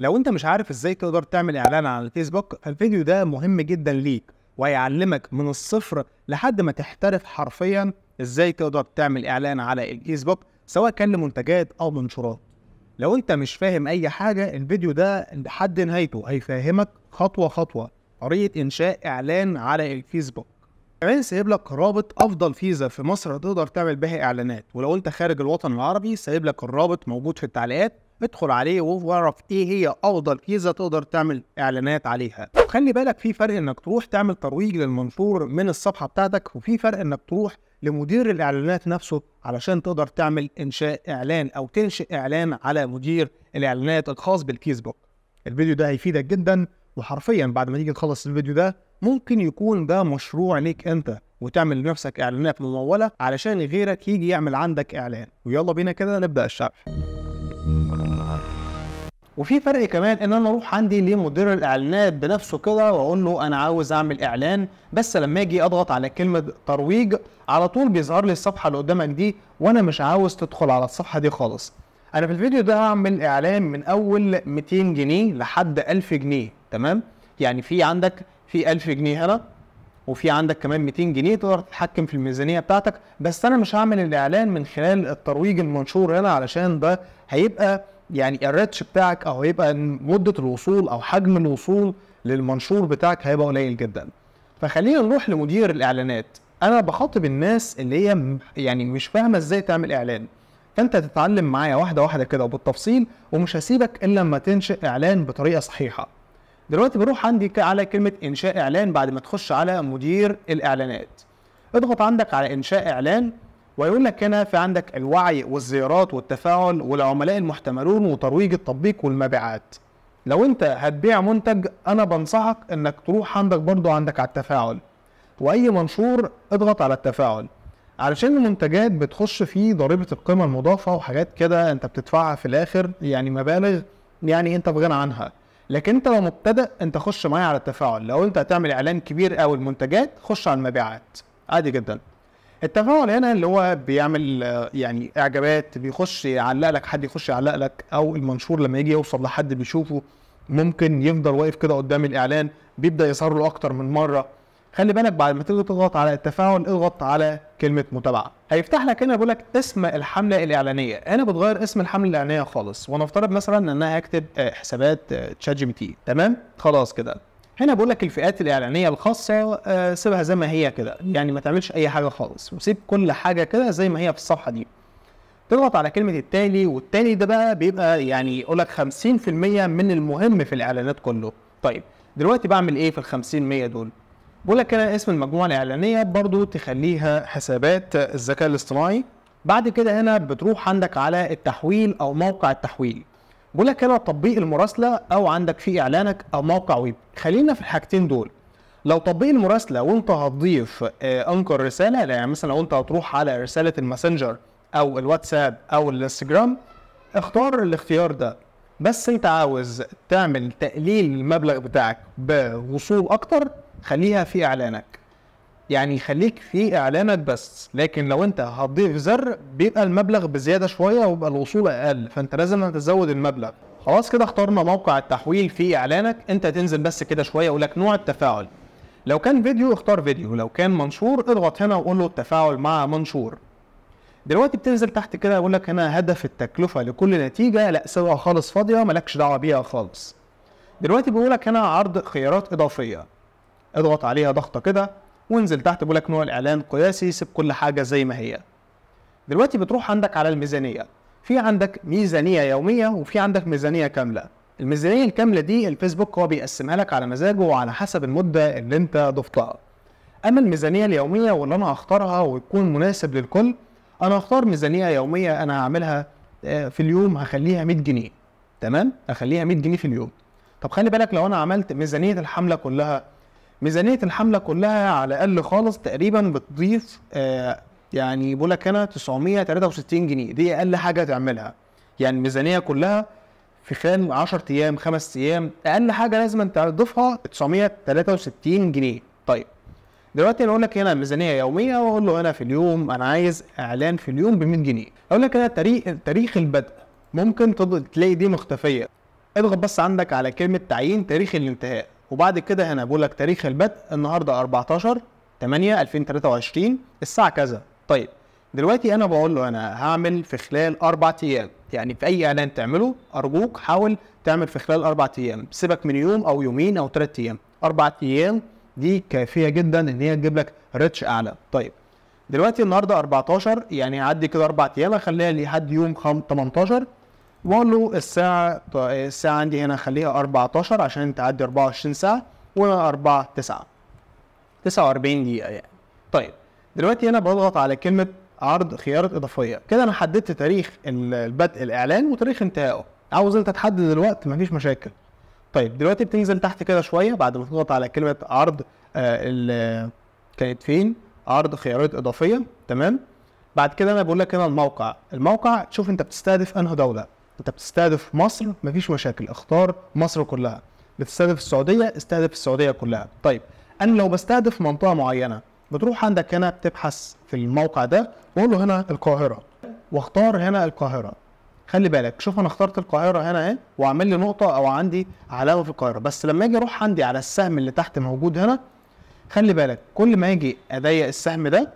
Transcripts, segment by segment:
لو انت مش عارف ازاي تقدر تعمل اعلان على الفيسبوك فالفيديو ده مهم جدا ليك وهيعلمك من الصفر لحد ما تحترف حرفيا ازاي تقدر تعمل اعلان على الفيسبوك سواء كان لمنتجات او منشورات لو انت مش فاهم اي حاجه الفيديو ده لحد نهايته هيفهمك خطوه خطوه طريقه انشاء اعلان على الفيسبوك كمان سايب لك رابط افضل فيزا في مصر تقدر تعمل بها اعلانات ولو انت خارج الوطن العربي سايب لك الرابط موجود في التعليقات ادخل عليه واعرف ايه هي افضل فيزا إيه تقدر تعمل اعلانات عليها خلي بالك في فرق انك تروح تعمل ترويج للمنشور من الصفحه بتاعتك وفي فرق انك تروح لمدير الاعلانات نفسه علشان تقدر تعمل انشاء اعلان او تنشئ اعلان على مدير الاعلانات الخاص بالفيسبوك الفيديو ده هيفيدك جدا وحرفيا بعد ما تيجي تخلص الفيديو ده ممكن يكون ده مشروع ليك انت وتعمل لنفسك اعلانات مموله علشان غيرك يجي يعمل عندك اعلان ويلا بينا كده نبدا الشرح وفي فرق كمان ان انا اروح عندي لمدير الاعلانات بنفسه كده واقول له انا عاوز اعمل اعلان بس لما اجي اضغط على كلمه ترويج على طول بيظهر لي الصفحه اللي قدامك دي وانا مش عاوز تدخل على الصفحه دي خالص انا في الفيديو ده هعمل اعلان من اول 200 جنيه لحد 1000 جنيه تمام يعني في عندك في 1000 جنيه هنا وفي عندك كمان 200 جنيه تقدر تتحكم في الميزانيه بتاعتك بس انا مش هعمل الاعلان من خلال الترويج المنشور هنا علشان ده هيبقى يعني الريتش بتاعك او هيبقى مده الوصول او حجم الوصول للمنشور بتاعك هيبقى قليل جدا فخلينا نروح لمدير الاعلانات انا بخاطب الناس اللي هي يعني مش فاهمه ازاي تعمل اعلان فانت تتعلم معايا واحده واحده كده وبالتفصيل ومش هسيبك الا لما تنشئ اعلان بطريقه صحيحه دلوقتي بروح عندي على كلمه انشاء اعلان بعد ما تخش على مدير الاعلانات اضغط عندك على انشاء اعلان ويقول لك هنا في عندك الوعي والزيارات والتفاعل والعملاء المحتملون وترويج التطبيق والمبيعات لو انت هتبيع منتج انا بنصحك انك تروح عندك برضو عندك على التفاعل واي منشور اضغط على التفاعل علشان المنتجات بتخش فيه ضريبة القيمة المضافة وحاجات كده انت بتدفعها في الاخر يعني مبالغ يعني انت بغنى عنها لكن انت لو مبتدأ انت خش معايا على التفاعل لو انت هتعمل اعلان كبير قوي المنتجات خش على المبيعات عادي جدا التفاعل هنا اللي هو بيعمل يعني اعجابات بيخش يعلق لك حد يخش يعلق لك او المنشور لما يجي يوصل لحد بيشوفه ممكن يفضل واقف كده قدام الاعلان بيبدا يظهر له اكتر من مره خلي بالك بعد ما تيجي تضغط على التفاعل اضغط على كلمه متابعه هيفتح لك هنا بيقول لك اسم الحمله الاعلانيه هنا بتغير اسم الحمله الاعلانيه خالص ونفترض مثلا ان انا هكتب حسابات تشات جي بي تي تمام خلاص كده هنا بقول لك الفئات الاعلانيه الخاصه آه، سيبها زي ما هي كده يعني ما تعملش اي حاجه خالص وسيب كل حاجه كده زي ما هي في الصفحه دي تضغط على كلمه التالي والتالي ده بقى بيبقى يعني يقول لك 50% من المهم في الاعلانات كله طيب دلوقتي بعمل ايه في ال 50 دول بقول لك هنا اسم المجموعه الاعلانيه برضو تخليها حسابات الذكاء الاصطناعي بعد كده هنا بتروح عندك على التحويل او موقع التحويل بقول لك هنا تطبيق المراسله او عندك في اعلانك او موقع ويب خلينا في الحاجتين دول لو تطبيق المراسله وانت هتضيف آه، انكر رساله يعني مثلا لو انت هتروح على رساله الماسنجر او الواتساب او الانستجرام اختار الاختيار ده بس انت عاوز تعمل تقليل المبلغ بتاعك بوصول اكتر خليها في اعلانك يعني يخليك في اعلانك بس لكن لو انت هتضيف زر بيبقى المبلغ بزياده شويه ويبقى الوصول اقل فانت لازم تزود المبلغ خلاص كده اخترنا موقع التحويل في اعلانك انت تنزل بس كده شويه اقول لك نوع التفاعل لو كان فيديو اختار فيديو لو كان منشور اضغط هنا وقول له التفاعل مع منشور دلوقتي بتنزل تحت كده يقول لك هنا هدف التكلفه لكل نتيجه لا سيبها خالص فاضيه مالكش دعوه بيها خالص دلوقتي بيقول لك هنا عرض خيارات اضافيه اضغط عليها ضغطه كده وانزل تحت بيقول لك نوع الاعلان قياسي سيب كل حاجه زي ما هي دلوقتي بتروح عندك على الميزانيه في عندك ميزانيه يوميه وفي عندك ميزانيه كامله الميزانيه الكامله دي الفيسبوك هو بيقسمها لك على مزاجه وعلى حسب المده اللي انت ضفتها اما الميزانيه اليوميه واللي انا هختارها ويكون مناسب للكل انا هختار ميزانيه يوميه انا هعملها آه، في اليوم هخليها 100 جنيه تمام هخليها 100 جنيه في اليوم طب خلي بالك لو انا عملت ميزانيه الحمله كلها ميزانيه الحمله كلها على الاقل خالص تقريبا بتضيف آه يعني بقول لك انا 963 جنيه دي اقل حاجه تعملها يعني الميزانيه كلها في خلال 10 ايام 5 ايام اقل حاجه لازم انت تضيفها 963 جنيه طيب دلوقتي انا اقول لك هنا ميزانيه يوميه واقول له انا في اليوم انا عايز اعلان في اليوم ب 100 جنيه اقول لك انا تاريخ تاريخ البدء ممكن تلاقي دي مختفيه اضغط بس عندك على كلمه تعيين تاريخ الانتهاء وبعد كده انا بقول لك تاريخ البدء النهارده 14 8 2023 الساعه كذا طيب دلوقتي انا بقول له انا هعمل في خلال اربع ايام يعني في اي اعلان تعمله ارجوك حاول تعمل في خلال اربع ايام سيبك من يوم او يومين او ثلاث ايام اربع ايام دي كافيه جدا ان هي تجيب لك ريتش اعلى طيب دلوقتي النهارده 14 يعني هعدي كده اربع ايام اخليها لحد يوم 18 بقول له الساعة الساعة عندي هنا خليها 14 عشان تعدي 24 ساعة و4 9 49 دقيقة يعني طيب دلوقتي هنا بضغط على كلمة عرض خيارة إضافية كده أنا حددت تاريخ بدء الإعلان وتاريخ انتهائه عاوز أنت تحدد الوقت مفيش مشاكل طيب دلوقتي بتنزل تحت كده شوية بعد ما تضغط على كلمة عرض آه كانت فين عرض خيارات إضافية تمام بعد كده أنا بقول لك هنا الموقع الموقع تشوف أنت بتستهدف أنهي دولة انت بتستهدف مصر مفيش مشاكل اختار مصر كلها بتستهدف السعوديه استهدف السعوديه كلها طيب انا لو بستهدف منطقه معينه بتروح عندك هنا بتبحث في الموقع ده واقول له هنا القاهره واختار هنا القاهره خلي بالك شوف انا اخترت القاهره هنا اهي وعامل لي نقطه او عندي علامه في القاهره بس لما اجي اروح عندي على السهم اللي تحت موجود هنا خلي بالك كل ما اجي اضيق السهم ده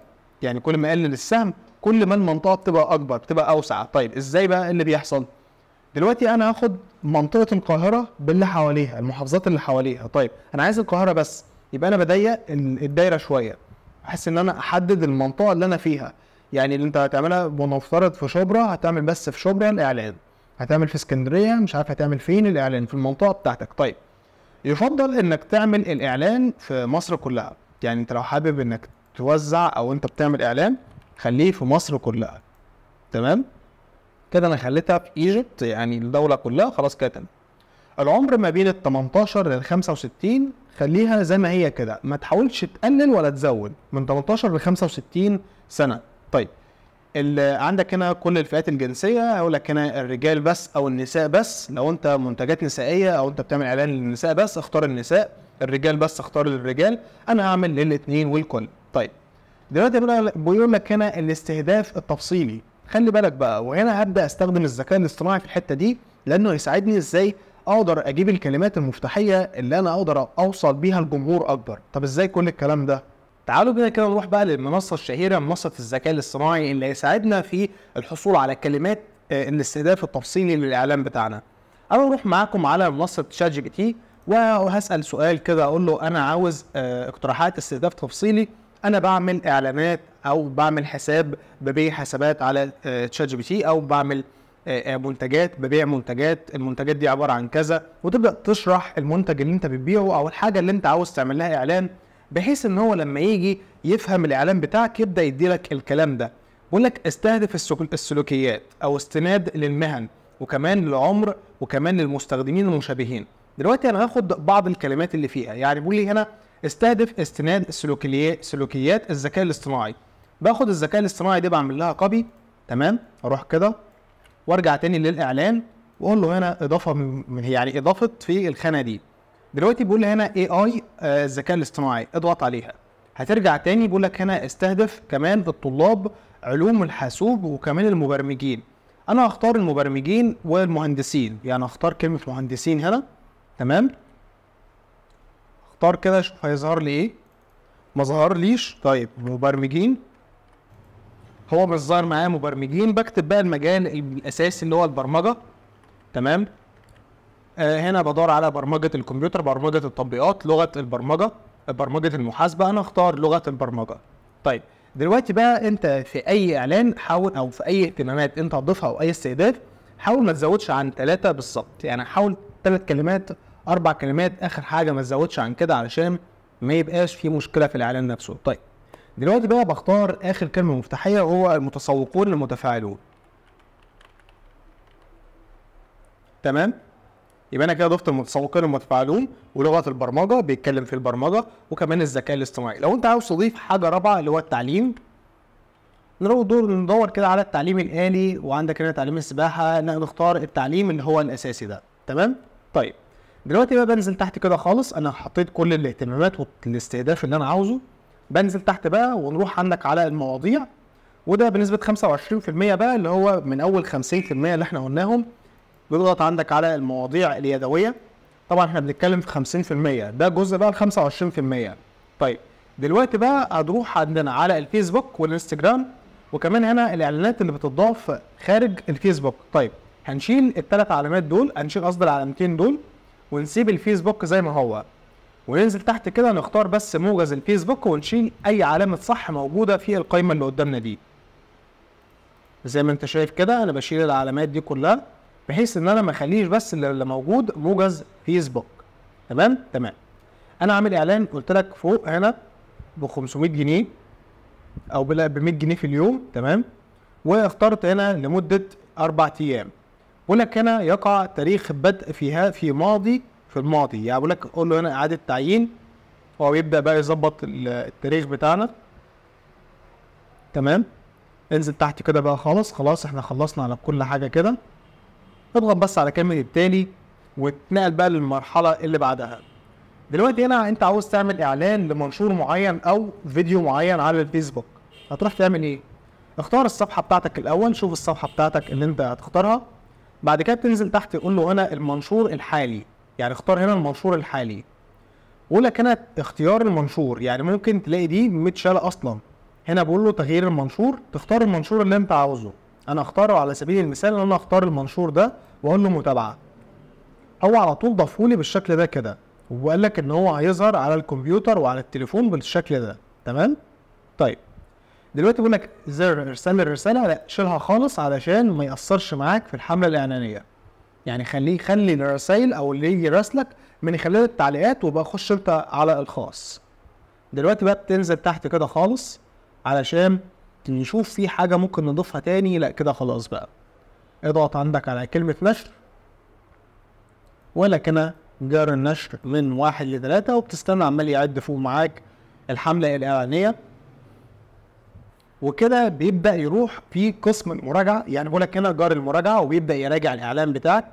يعني كل ما اقلل السهم كل ما المنطقه بتبقى اكبر بتبقى اوسع طيب ازاي بقى إيه اللي بيحصل دلوقتي انا هاخد منطقه القاهره باللي حواليها المحافظات اللي حواليها طيب انا عايز القاهره بس يبقى انا بضيق الدايره شويه احس ان انا احدد المنطقه اللي انا فيها يعني اللي انت هتعملها ونفترض في شبرا هتعمل بس في شبرا الاعلان هتعمل في اسكندريه مش عارف هتعمل فين الاعلان في المنطقه بتاعتك طيب يفضل انك تعمل الاعلان في مصر كلها يعني انت لو حابب انك توزع او انت بتعمل اعلان خليه في مصر كلها تمام كده انا خليتها في ايجيبت يعني الدوله كلها خلاص كده تمام العمر ما بين ال 18 لل 65 خليها زي ما هي كده ما تحاولش تقلل ولا تزود من 18 ل 65 سنه طيب عندك هنا كل الفئات الجنسيه هقول لك هنا الرجال بس او النساء بس لو انت منتجات نسائيه او انت بتعمل اعلان للنساء بس اختار النساء الرجال بس اختار الرجال انا هعمل للاثنين والكل طيب دلوقتي بيقول لك هنا الاستهداف التفصيلي خلي بالك بقى وهنا هبدا استخدم الذكاء الاصطناعي في الحته دي لانه هيساعدني ازاي اقدر اجيب الكلمات المفتاحيه اللي انا اقدر اوصل بيها الجمهور اكبر طب ازاي كل الكلام ده تعالوا بينا كده نروح بقى للمنصه الشهيره منصه الذكاء الاصطناعي اللي هيساعدنا في الحصول على كلمات آه، الاستهداف التفصيلي للاعلان بتاعنا انا اروح معاكم على منصه شات جي بي تي وهسال سؤال كده اقول له انا عاوز آه، اقتراحات استهداف تفصيلي انا بعمل اعلانات او بعمل حساب ببيع حسابات على تشات جي بي تي او بعمل آه، آه، منتجات ببيع منتجات المنتجات دي عباره عن كذا وتبدا تشرح المنتج اللي انت بتبيعه او الحاجه اللي انت عاوز تعمل لها اعلان بحيث ان هو لما يجي يفهم الاعلان بتاعك يبدا يديلك الكلام ده بيقول لك استهدف السلوكيات او استناد للمهن وكمان للعمر وكمان للمستخدمين المشابهين دلوقتي انا هاخد بعض الكلمات اللي فيها يعني بيقول لي هنا استهدف استناد سلوكيات الذكاء الاصطناعي باخد الذكاء الاصطناعي دي بعمل لها كوبي تمام اروح كده وارجع تاني للاعلان واقول له هنا اضافه من يعني اضافه في الخانه دي دلوقتي بيقول لي هنا اي اي آه، الذكاء الاصطناعي اضغط عليها هترجع تاني بيقول لك هنا استهدف كمان الطلاب علوم الحاسوب وكمان المبرمجين انا هختار المبرمجين والمهندسين يعني هختار كلمه مهندسين هنا تمام اختار كده شوف هيظهر لي ايه ما ظهر ليش طيب مبرمجين هو مش ظاهر معايا مبرمجين بكتب بقى المجال الاساسي اللي هو البرمجه تمام آه هنا بدور على برمجه الكمبيوتر برمجه التطبيقات لغه البرمجه برمجه المحاسبه انا اختار لغه البرمجه طيب دلوقتي بقى انت في اي اعلان حاول او في اي اهتمامات انت هتضيفها او اي استهداف حاول ما تزودش عن ثلاثه بالظبط يعني حاول ثلاث كلمات اربع كلمات اخر حاجه ما تزودش عن كده علشان ما يبقاش في مشكله في الاعلان نفسه طيب دلوقتي بقى بختار اخر كلمه مفتاحيه وهو المتسوقون المتفاعلون تمام يبقى انا كده ضفت المتسوقين المتفاعلون ولغه البرمجه بيتكلم في البرمجه وكمان الذكاء الاصطناعي لو انت عاوز تضيف حاجه رابعه اللي هو التعليم دور ندور كده على التعليم الالي وعندك هنا تعليم السباحه نختار التعليم اللي هو الاساسي ده تمام طيب دلوقتي بقى بنزل تحت كده خالص انا حطيت كل الاهتمامات والاستهداف اللي انا عاوزه بنزل تحت بقى ونروح عندك على المواضيع وده بنسبة 25% بقى اللي هو من أول 50% اللي احنا قلناهم بيضغط عندك على المواضيع اليدوية طبعا احنا بنتكلم في 50% ده جزء بقى ال 25% طيب دلوقتي بقى هتروح عندنا على الفيسبوك والانستجرام وكمان هنا الإعلانات اللي بتضاف خارج الفيسبوك طيب هنشيل الثلاث علامات دول هنشيل قصدي العلامتين دول ونسيب الفيسبوك زي ما هو وننزل تحت كده نختار بس موجز الفيسبوك ونشيل اي علامة صح موجودة في القائمة اللي قدامنا دي زي ما انت شايف كده انا بشيل العلامات دي كلها بحيث ان انا ما اخليش بس اللي موجود موجز فيسبوك تمام تمام انا عامل اعلان قلت لك فوق هنا ب 500 جنيه او ب 100 جنيه في اليوم تمام واخترت هنا لمده اربع ايام لك هنا يقع تاريخ بدء فيها في ماضي في الماضي يعني بقول لك قول له هنا اعاده تعيين هو بيبدا بقى يظبط التاريخ بتاعنا تمام انزل تحت كده بقى خالص خلاص احنا خلصنا على كل حاجه كده اضغط بس على كمل التالي واتنقل بقى للمرحله اللي بعدها دلوقتي هنا انت عاوز تعمل اعلان لمنشور معين او فيديو معين على الفيسبوك هتروح تعمل ايه اختار الصفحه بتاعتك الاول شوف الصفحه بتاعتك اللي انت هتختارها بعد كده بتنزل تحت تقول له انا المنشور الحالي يعني اختار هنا المنشور الحالي لك كانت اختيار المنشور يعني ممكن تلاقي دي متشاله اصلا هنا بقول له تغيير المنشور تختار المنشور اللي انت عاوزه انا اختاره على سبيل المثال ان انا اختار المنشور ده واقول له متابعه هو على طول ضافهولي بالشكل ده كده وقال لك ان هو هيظهر على الكمبيوتر وعلى التليفون بالشكل ده تمام طيب دلوقتي بقول لك ازاي ارسل الرساله لا شيلها خالص علشان ما ياثرش معاك في الحمله الاعلانيه يعني خليه خلي الرسائل او اللي يجي راسلك من خلال التعليقات وبقى خش انت على الخاص دلوقتي بقى بتنزل تحت كده خالص علشان نشوف في حاجه ممكن نضيفها تاني لا كده خلاص بقى اضغط عندك على كلمه نشر ولا كده جار النشر من واحد لثلاثة وبتستنى عمال يعد فوق معاك الحملة الإعلانية وكده بيبدا يروح في قسم المراجعه يعني بقول لك هنا جار المراجعه وبيبدا يراجع الاعلان بتاعك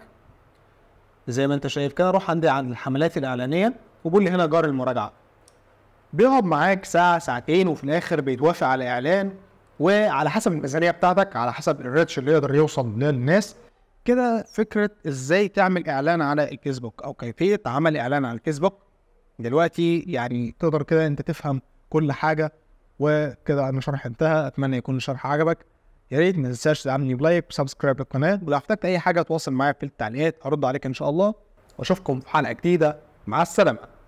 زي ما انت شايف كده روح عندي عن الحملات الاعلانيه وبقول لي هنا جار المراجعه بيقعد معاك ساعه ساعتين وفي الاخر بيتوافق على اعلان وعلى حسب الميزانيه بتاعتك على حسب الريتش اللي يقدر يوصل للناس كده فكره ازاي تعمل اعلان على الفيسبوك او كيفيه عمل اعلان على الفيسبوك دلوقتي يعني تقدر كده انت تفهم كل حاجه وكده انا شرح انتهى اتمنى يكون الشرح عجبك يا ريت ما تنساش تعملي لايك وسبسكرايب للقناه ولو احتجت اي حاجه تواصل معايا في التعليقات ارد عليك ان شاء الله واشوفكم في حلقه جديده مع السلامه